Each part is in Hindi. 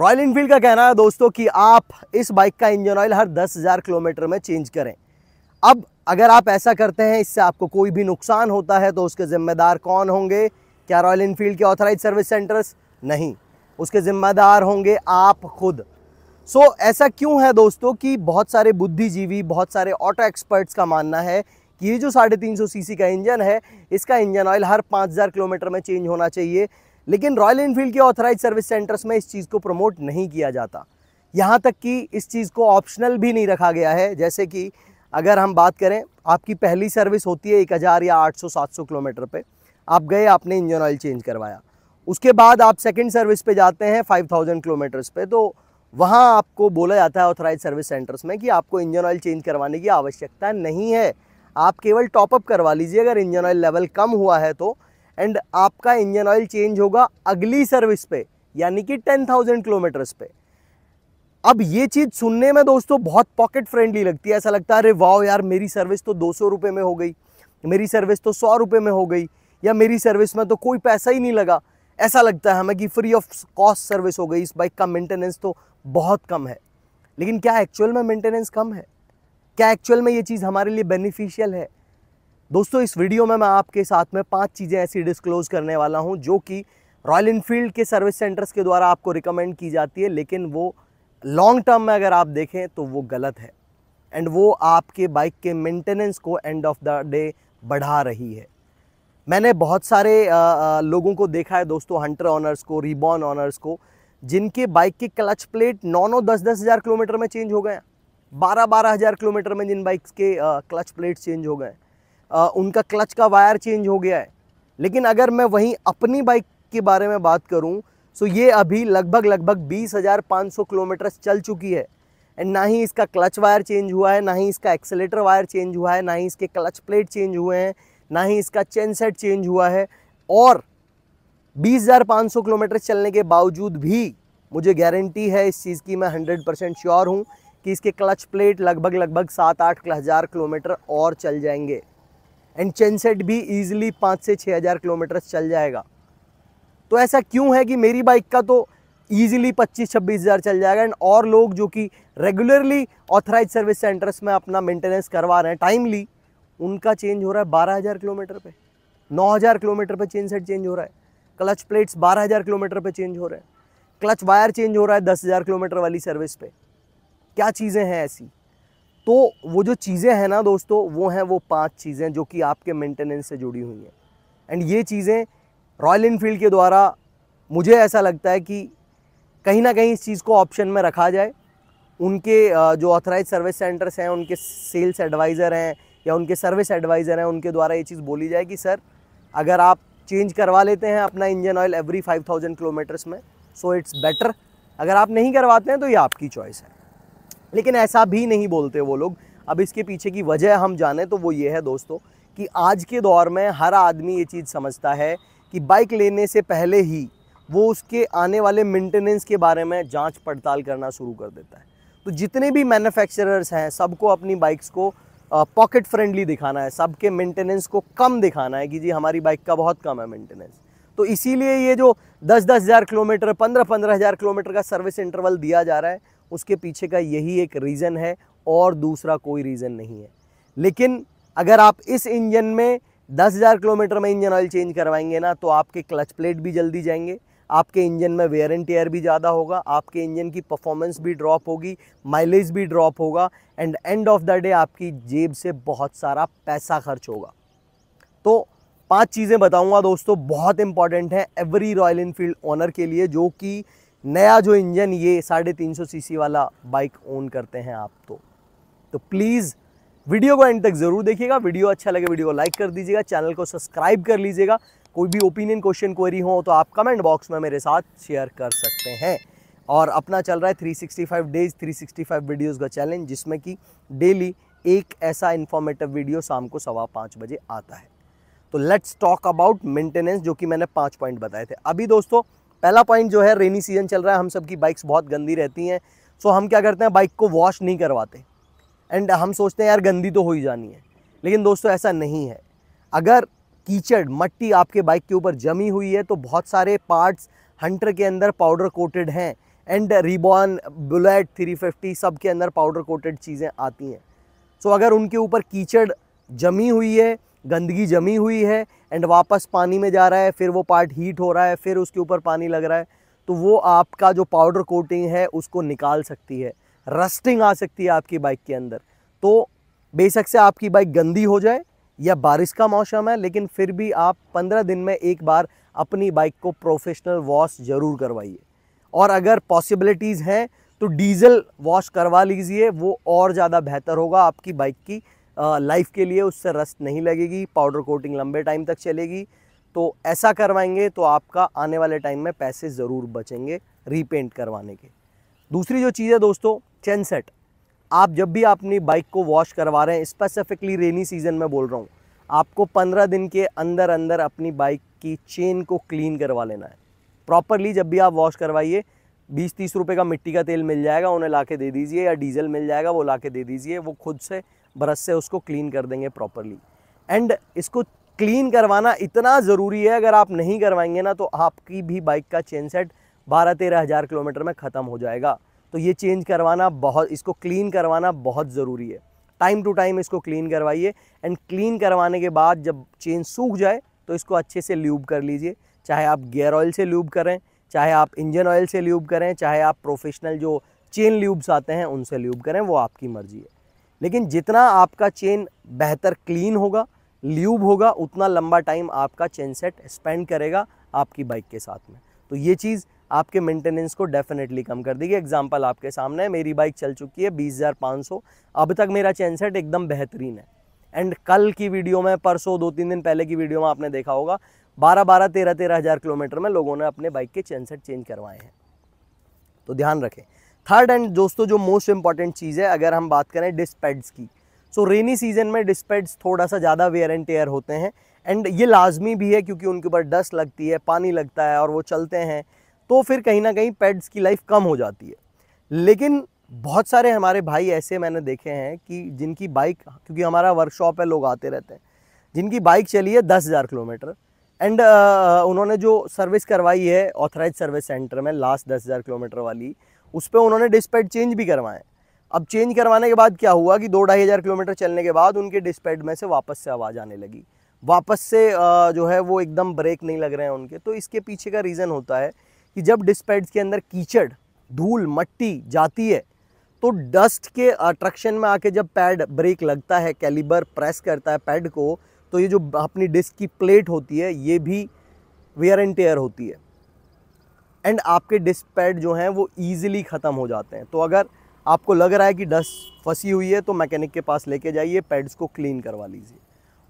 रॉयल इनफील्ड का कहना है दोस्तों कि आप इस बाइक का इंजन ऑयल हर दस हज़ार किलोमीटर में चेंज करें अब अगर आप ऐसा करते हैं इससे आपको कोई भी नुकसान होता है तो उसके ज़िम्मेदार कौन होंगे क्या रॉयल इनफील्ड के ऑथराइज सर्विस सेंटर्स नहीं उसके ज़िम्मेदार होंगे आप खुद सो so, ऐसा क्यों है दोस्तों कि बहुत सारे बुद्धिजीवी बहुत सारे ऑटो एक्सपर्ट्स का मानना है कि ये जो साढ़े तीन सौ सीसी का इंजन है इसका इंजन ऑयल हर पाँच हज़ार किलोमीटर में चेंज होना चाहिए लेकिन रॉयल इनफील्ड के ऑथराइज सर्विस सेंटर्स में इस चीज़ को प्रमोट नहीं किया जाता यहाँ तक कि इस चीज़ को ऑप्शनल भी नहीं रखा गया है जैसे कि अगर हम बात करें आपकी पहली सर्विस होती है एक हज़ार या आठ सौ सात सौ किलोमीटर पे आप गए आपने इंजन ऑयल चेंज करवाया उसके बाद आप सेकंड सर्विस पे जाते हैं फाइव थाउजेंड किलोमीटर्स पे तो वहाँ आपको बोला जाता है ऑथराइज सर्विस सेंटर्स में कि आपको इंजन ऑयल चेंज करवाने की आवश्यकता नहीं है आप केवल टॉपअप करवा लीजिए अगर इंजन ऑयल लेवल कम हुआ है तो एंड आपका इंजन ऑयल चेंज होगा अगली सर्विस पे यानी कि टेन थाउजेंड किलोमीटर्स पे अब ये चीज़ सुनने में दोस्तों बहुत पॉकेट फ्रेंडली लगती है ऐसा लगता है अरे वाह यार मेरी सर्विस तो दो सौ रुपये में हो गई मेरी सर्विस तो सौ रुपये में हो गई या मेरी सर्विस में तो कोई पैसा ही नहीं लगा ऐसा लगता है हमें कि फ्री ऑफ कॉस्ट सर्विस हो गई इस बाइक का मेंटेनेंस तो बहुत कम है लेकिन क्या एक्चुअल में मेंटेनेंस कम है क्या एक्चुअल में ये चीज़ हमारे लिए बेनिफिशियल है दोस्तों इस वीडियो में मैं आपके साथ में पांच चीज़ें ऐसी डिस्क्लोज करने वाला हूं जो कि रॉयल इनफील्ड के सर्विस सेंटर्स के द्वारा आपको रिकमेंड की जाती है लेकिन वो लॉन्ग टर्म में अगर आप देखें तो वो गलत है एंड वो आपके बाइक के मेंटेनेंस को एंड ऑफ द डे बढ़ा रही है मैंने बहुत सारे आ, आ, लोगों को देखा है दोस्तों हंटर ऑनर्स को रिबॉन ऑनर्स को जिनके बाइक के क्लच प्लेट नौ नौ दस दस हज़ार किलोमीटर में चेंज हो गए बारह बारह हज़ार किलोमीटर में जिन बाइक्स के क्लच प्लेट चेंज हो गए आ, उनका क्लच का वायर चेंज हो गया है लेकिन अगर मैं वहीं अपनी बाइक के बारे में बात करूं तो ये अभी लगभग लगभग बीस हज़ार पाँच सौ किलोमीटर चल चुकी है एंड ना ही इसका क्लच वायर चेंज हुआ है ना ही इसका एक्सेलेटर वायर चेंज हुआ है ना ही इसके क्लच प्लेट चेंज हुए हैं ना ही इसका चेन सेट चेंज हुआ है और 20,500 किलोमीटर चलने के बावजूद भी मुझे गारंटी है इस चीज़ की मैं हंड्रेड परसेंट श्योर हूँ कि इसके क्लच प्लेट लगभग लगभग सात आठ हज़ार किलोमीटर और चल जाएंगे एंड चेन सेट भी ईजिली पाँच से छः हज़ार किलोमीटर चल जाएगा तो ऐसा क्यों है कि मेरी बाइक का तो ईजिली पच्चीस छब्बीस हज़ार चल जाएगा एंड और लोग जो कि रेगुलरली ऑथराइज सर्विस सेंटर्स में अपना मेंटेनेंस करवा रहे हैं टाइमली उनका चेंज हो रहा है बारह हज़ार किलोमीटर पर नौ हज़ार किलोमीटर पर चेन सेट चेंज हो रहा है क्लच प्लेट्स बारह हज़ार किलोमीटर पर चेंज हो रहे हैं क्लच वायर चेंज हो रहा है दस हज़ार किलोमीटर वाली सर्विस पे क्या चीज़ें हैं ऐसी तो वो जो चीज़ें हैं ना दोस्तों वो हैं वो पांच चीज़ें जो कि आपके मेंटेनेंस से जुड़ी हुई हैं एंड ये चीज़ें रॉयल इनफील्ड के द्वारा मुझे ऐसा लगता है कि कहीं ना कहीं इस चीज़ को ऑप्शन में रखा जाए उनके जो ऑथराइज सर्विस सेंटर्स हैं उनके सेल्स एडवाइज़र हैं या उनके सर्विस एडवाइज़र हैं उनके द्वारा ये चीज़ बोली जाए कि सर अगर आप चेंज करवा लेते हैं अपना engine oil every thousand kilometres में सो इट्स बेटर अगर आप नहीं करवाते हैं तो ये आपकी चॉइस है लेकिन ऐसा भी नहीं बोलते वो लोग अब इसके पीछे की वजह हम जाने तो वो ये है दोस्तों कि आज के दौर में हर आदमी ये चीज़ समझता है कि बाइक लेने से पहले ही वो उसके आने वाले मेंटेनेंस के बारे में जांच पड़ताल करना शुरू कर देता है तो जितने भी मैन्युफैक्चरर्स हैं सबको अपनी बाइक्स को पॉकेट फ्रेंडली दिखाना है सबके मेंटेनेंस को कम दिखाना है कि जी हमारी बाइक का बहुत कम है मेंटेनेंस तो इसीलिए ये जो दस दस हज़ार किलोमीटर पंद्रह पंद्रह हज़ार किलोमीटर का सर्विस इंटरवल दिया जा रहा है उसके पीछे का यही एक रीज़न है और दूसरा कोई रीज़न नहीं है लेकिन अगर आप इस इंजन में 10,000 किलोमीटर में इंजन ऑयल चेंज करवाएंगे ना तो आपके क्लच प्लेट भी जल्दी जाएंगे आपके इंजन में वेयर एंड टेयर भी ज़्यादा होगा आपके इंजन की परफॉर्मेंस भी ड्रॉप होगी माइलेज भी ड्रॉप होगा and end of the day आपकी जेब से बहुत सारा पैसा खर्च होगा तो पांच चीज़ें बताऊंगा दोस्तों बहुत इंपॉर्टेंट है एवरी रॉयल इनफील्ड ऑनर के लिए जो कि नया जो इंजन ये साढ़े तीन सौ सी वाला बाइक ओन करते हैं आप तो तो प्लीज़ वीडियो को एंड तक ज़रूर देखिएगा वीडियो अच्छा लगे वीडियो को लाइक कर दीजिएगा चैनल को सब्सक्राइब कर लीजिएगा कोई भी ओपिनियन क्वेश्चन क्वेरी हो तो आप कमेंट बॉक्स में मेरे साथ शेयर कर सकते हैं और अपना चल रहा है 365 डेज 365 वीडियोस का चैलेंज जिसमें कि डेली एक ऐसा इन्फॉर्मेटिव वीडियो शाम को सवा पाँच बजे आता है तो लेट्स टॉक अबाउट मेंटेनेंस जो कि मैंने पाँच पॉइंट बताए थे अभी दोस्तों पहला पॉइंट जो है रेनी सीजन चल रहा है हम सबकी बाइक्स बहुत गंदी रहती हैं सो हम क्या करते हैं बाइक को वॉश नहीं करवाते एंड हम सोचते हैं यार गंदी तो हो ही जानी है लेकिन दोस्तों ऐसा नहीं है अगर कीचड़ मट्टी आपके बाइक के ऊपर जमी हुई है तो बहुत सारे पार्ट्स हंटर के अंदर पाउडर कोटेड हैं एंड रिबॉन बुलेट 350 सब के अंदर पाउडर कोटेड चीज़ें आती हैं सो so, अगर उनके ऊपर कीचड़ जमी हुई है गंदगी जमी हुई है एंड वापस पानी में जा रहा है फिर वो पार्ट हीट हो रहा है फिर उसके ऊपर पानी लग रहा है तो वो आपका जो पाउडर कोटिंग है उसको निकाल सकती है रस्टिंग आ सकती है आपकी बाइक के अंदर तो बेशक से आपकी बाइक गंदी हो जाए या बारिश का मौसम है लेकिन फिर भी आप पंद्रह दिन में एक बार अपनी बाइक को प्रोफेशनल वॉश ज़रूर करवाइए और अगर पॉसिबिलिटीज़ हैं तो डीजल वॉश करवा लीजिए वो और ज़्यादा बेहतर होगा आपकी बाइक की लाइफ के लिए उससे रस्ट नहीं लगेगी पाउडर कोटिंग लंबे टाइम तक चलेगी तो ऐसा करवाएंगे तो आपका आने वाले टाइम में पैसे ज़रूर बचेंगे रीपेंट करवाने के दूसरी जो चीज़ है दोस्तों चैन सेट आप जब भी अपनी बाइक को वॉश करवा रहे हैं स्पेसिफिकली रेनी सीज़न में बोल रहा हूँ आपको पंद्रह दिन के अंदर अंदर अपनी बाइक की चेन को क्लीन करवा लेना है प्रॉपरली जब भी आप वॉश करवाइए बीस तीस रुपये का मिट्टी का तेल मिल जाएगा उन्हें ला के दे दीजिए या डीजल मिल जाएगा वो ला के दे दीजिए वो खुद से ब्रश से उसको क्लीन कर देंगे प्रॉपरली एंड इसको क्लीन करवाना इतना ज़रूरी है अगर आप नहीं करवाएंगे ना तो आपकी भी बाइक का चेन सेट बारह तेरह हज़ार किलोमीटर में ख़त्म हो जाएगा तो ये चेंज करवाना बहुत इसको क्लीन करवाना बहुत ज़रूरी है टाइम टू टाइम इसको क्लीन करवाइए एंड क्लीन करवाने के बाद जब चेन सूख जाए तो इसको अच्छे से ल्यूब कर लीजिए चाहे आप गेयर ऑयल से ल्यूब करें चाहे आप इंजन ऑयल से ल्यूब करें चाहे आप प्रोफेशनल जो चेन ल्यूब्स आते हैं उनसे ल्यूब करें वो आपकी मर्ज़ी है लेकिन जितना आपका चेन बेहतर क्लीन होगा ल्यूब होगा उतना लंबा टाइम आपका चेन सेट स्पेंड करेगा आपकी बाइक के साथ में तो ये चीज़ आपके मेंटेनेंस को डेफिनेटली कम कर देगी एग्जाम्पल आपके सामने है मेरी बाइक चल चुकी है बीस हज़ार पाँच सौ अब तक मेरा चेन सेट एकदम बेहतरीन है एंड कल की वीडियो में परसों दो तीन दिन पहले की वीडियो में आपने देखा होगा बारह बारह तेरह तेरह हज़ार किलोमीटर में लोगों ने अपने बाइक के चेन सेट चेंज करवाए हैं तो ध्यान रखें थर्ड एंड दोस्तों जो मोस्ट इंपॉर्टेंट चीज़ है अगर हम बात करें डिस्पैड्स की सो रेनी सीजन में डिस्पैड्स थोड़ा सा ज़्यादा वेयर एंड टेयर होते हैं एंड ये लाजमी भी है क्योंकि उनके ऊपर डस्ट लगती है पानी लगता है और वो चलते हैं तो फिर कहीं ना कहीं पेड्स की लाइफ कम हो जाती है लेकिन बहुत सारे हमारे भाई ऐसे मैंने देखे हैं कि जिनकी बाइक क्योंकि हमारा वर्कशॉप है लोग आते रहते हैं जिनकी बाइक चली है दस हज़ार किलोमीटर एंड उन्होंने जो सर्विस करवाई है ऑथराइज सर्विस सेंटर में लास्ट दस हज़ार किलोमीटर वाली उस पर उन्होंने डिस्पैट चेंज भी करवाएं अब चेंज करवाने के बाद क्या हुआ कि दो ढाई हज़ार किलोमीटर चलने के बाद उनके डिस्पैट में से वापस से आवाज़ आने लगी वापस से जो है वो एकदम ब्रेक नहीं लग रहे हैं उनके तो इसके पीछे का रीज़न होता है कि जब डिस्पैट के अंदर कीचड़ धूल मट्टी जाती है तो डस्ट के अट्रैक्शन में आके जब पैड ब्रेक लगता है कैलिबर प्रेस करता है पैड को तो ये जो अपनी डिस्क की प्लेट होती है ये भी वेयर एंड टेयर होती है एंड आपके डिस्क पैड जो हैं वो ईजिली ख़त्म हो जाते हैं तो अगर आपको लग रहा है कि डस्ट फंसी हुई है तो मैकेनिक के पास लेके जाइए पैड्स को क्लीन करवा लीजिए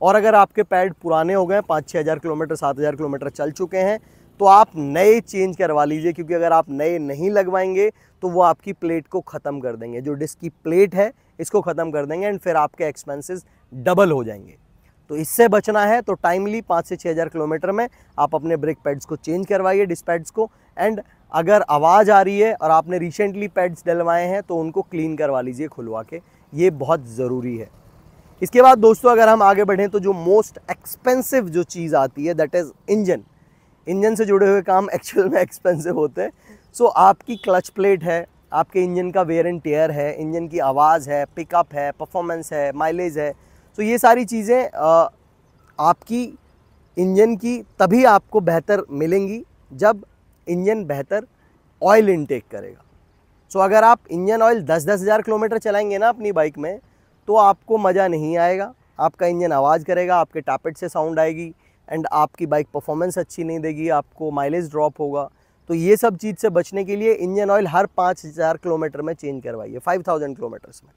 और अगर आपके पैड पुराने हो गए पाँच छः हज़ार किलोमीटर सात हज़ार किलोमीटर चल चुके हैं तो आप नए चेंज करवा लीजिए क्योंकि अगर आप नए नहीं लगवाएंगे तो वो आपकी प्लेट को ख़त्म कर देंगे जो डिस्क की प्लेट है इसको ख़त्म कर देंगे एंड फिर आपके एक्सपेंसेस डबल हो जाएंगे तो इससे बचना है तो टाइमली पाँच से छः हज़ार किलोमीटर में आप अपने ब्रेक पैड्स को चेंज करवाइए डिस पैड्स को एंड अगर आवाज़ आ रही है और आपने रिसेंटली पैड्स डलवाए हैं तो उनको क्लीन करवा लीजिए खुलवा के ये बहुत ज़रूरी है इसके बाद दोस्तों अगर हम आगे बढ़ें तो जो मोस्ट एक्सपेंसिव जो चीज़ आती है दैट इज़ इंजन इंजन से जुड़े हुए काम एक्चुअल में एक्सपेंसिव होते हैं सो so, आपकी क्लच प्लेट है आपके इंजन का वेयर एंड टेयर है इंजन की आवाज़ है पिकअप है परफॉर्मेंस है माइलेज है तो ये सारी चीज़ें आपकी इंजन की तभी आपको बेहतर मिलेंगी जब इंजन बेहतर ऑयल इनटेक करेगा सो so, अगर आप इंजन ऑयल दस दस हज़ार किलोमीटर चलाएंगे ना अपनी बाइक में तो आपको मज़ा नहीं आएगा आपका इंजन आवाज़ करेगा आपके टापेट से साउंड आएगी एंड आपकी बाइक परफॉर्मेंस अच्छी नहीं देगी आपको माइलेज ड्रॉप होगा तो ये सब चीज़ से बचने के लिए इंजन ऑयल हर पाँच हज़ार किलोमीटर में चेंज करवाइए फाइव थाउजेंड किलोमीटर्स में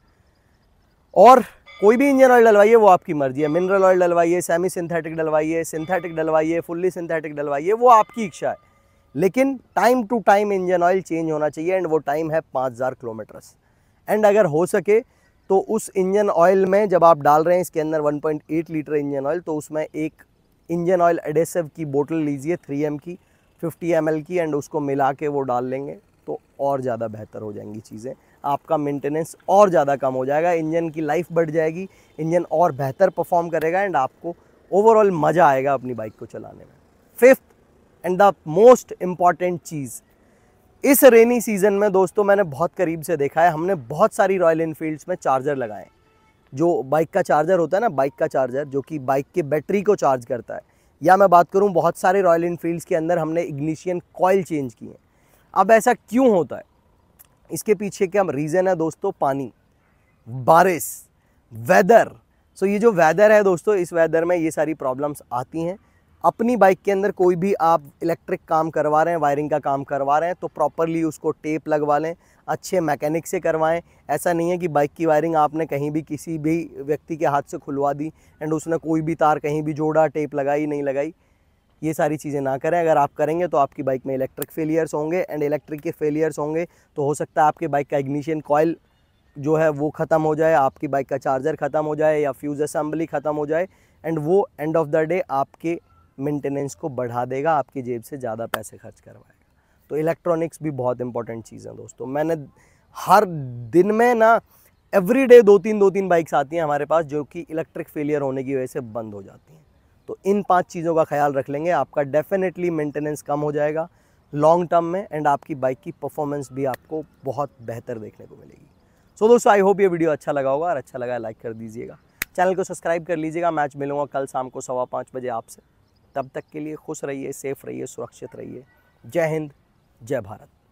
और कोई भी इंजन ऑयल डलवाइए वो आपकी मर्जी है मिनरल ऑयल डलवाइए सेमी सिंथेटिक डलवाइए सिंथेटिक डलवाइए फुल्ली सिंथेटिक डलवाइए वो आपकी इच्छा है लेकिन time to time engine oil change होना चाहिए एंड वो टाइम है पाँच हज़ार किलोमीटर्स एंड अगर हो सके तो उस इंजन ऑयल में जब आप डाल रहे हैं इसके अंदर 1.8 लीटर इंजन ऑयल तो उसमें एक इंजन ऑयल एडेसिव की बोतल लीजिए 3M की 50 ml की एंड उसको मिला के वो डाल लेंगे तो और ज़्यादा बेहतर हो जाएंगी चीज़ें आपका मेंटेनेंस और ज़्यादा कम हो जाएगा इंजन की लाइफ बढ़ जाएगी इंजन और बेहतर परफॉर्म करेगा एंड आपको ओवरऑल मज़ा आएगा अपनी बाइक को चलाने में fifth and the most important चीज़ इस रेनी सीज़न में दोस्तों मैंने बहुत करीब से देखा है हमने बहुत सारी रॉयल इनफील्ड्स में चार्जर लगाए जो बाइक का चार्जर होता है ना बाइक का चार्जर जो कि बाइक के बैटरी को चार्ज करता है या मैं बात करूं बहुत सारे रॉयल इनफील्ड्स के अंदर हमने इग्निशियन कॉयल चेंज किए अब ऐसा क्यों होता है इसके पीछे क्या रीज़न है दोस्तों पानी बारिश वेदर सो ये जो वेदर है दोस्तों इस वेदर में ये सारी प्रॉब्लम्स आती हैं अपनी बाइक के अंदर कोई भी आप इलेक्ट्रिक काम करवा रहे हैं वायरिंग का काम करवा रहे हैं तो प्रॉपरली उसको टेप लगवा लें अच्छे मैकेनिक से करवाएं ऐसा नहीं है कि बाइक की वायरिंग आपने कहीं भी किसी भी व्यक्ति के हाथ से खुलवा दी एंड उसने कोई भी तार कहीं भी जोड़ा टेप लगाई नहीं लगाई ये सारी चीज़ें ना करें अगर आप करेंगे तो आपकी बाइक में इलेक्ट्रिक फेलियर्स होंगे एंड इलेक्ट्रिक के फेलियर्स होंगे तो हो सकता है आपके बाइक का इग्निशियन कॉयल जो है वो ख़त्म हो जाए आपकी बाइक का चार्जर ख़त्म हो जाए या फ्यूज़ असम्बली ख़त्म हो जाए एंड वो एंड ऑफ द डे आपके मेंटेनेंस को बढ़ा देगा आपकी जेब से ज़्यादा पैसे खर्च करवाएगा तो इलेक्ट्रॉनिक्स भी बहुत इंपॉर्टेंट चीज़ है दोस्तों मैंने हर दिन में ना एवरी डे दो तीन दो तीन बाइक्स आती हैं हमारे पास जो कि इलेक्ट्रिक फेलियर होने की वजह से बंद हो जाती हैं तो इन पांच चीज़ों का ख्याल रख लेंगे आपका डेफिनेटली मेंटेनेंस कम हो जाएगा लॉन्ग टर्म में एंड आपकी बाइक की परफॉर्मेंस भी आपको बहुत बेहतर देखने को मिलेगी सो so, दोस्तों आई होप ये वीडियो अच्छा लगा होगा और अच्छा लगा लाइक कर दीजिएगा चैनल को सब्सक्राइब कर लीजिएगा मैच मिलूंगा कल शाम को सवा पाँच बजे आपसे तब तक के लिए खुश रहिए सेफ रहिए सुरक्षित रहिए जय हिंद जय भारत